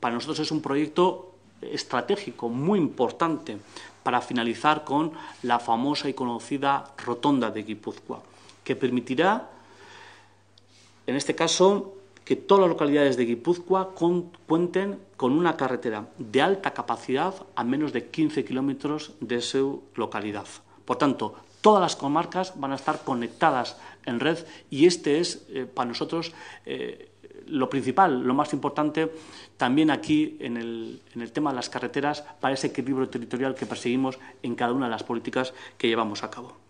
para nosotros es un proyecto estratégico muy importante para finalizar con la famosa y conocida rotonda de Guipúzcoa, que permitirá, en este caso, que todas las localidades de Guipúzcoa cuenten con una carretera de alta capacidad a menos de 15 kilómetros de su localidad. Por tanto, todas las comarcas van a estar conectadas en red y este es eh, para nosotros eh, lo principal, lo más importante, también aquí en el, tema de las carreteras, para ese equilibrio territorial que perseguimos en cada una de las políticas que llevamos a cabo.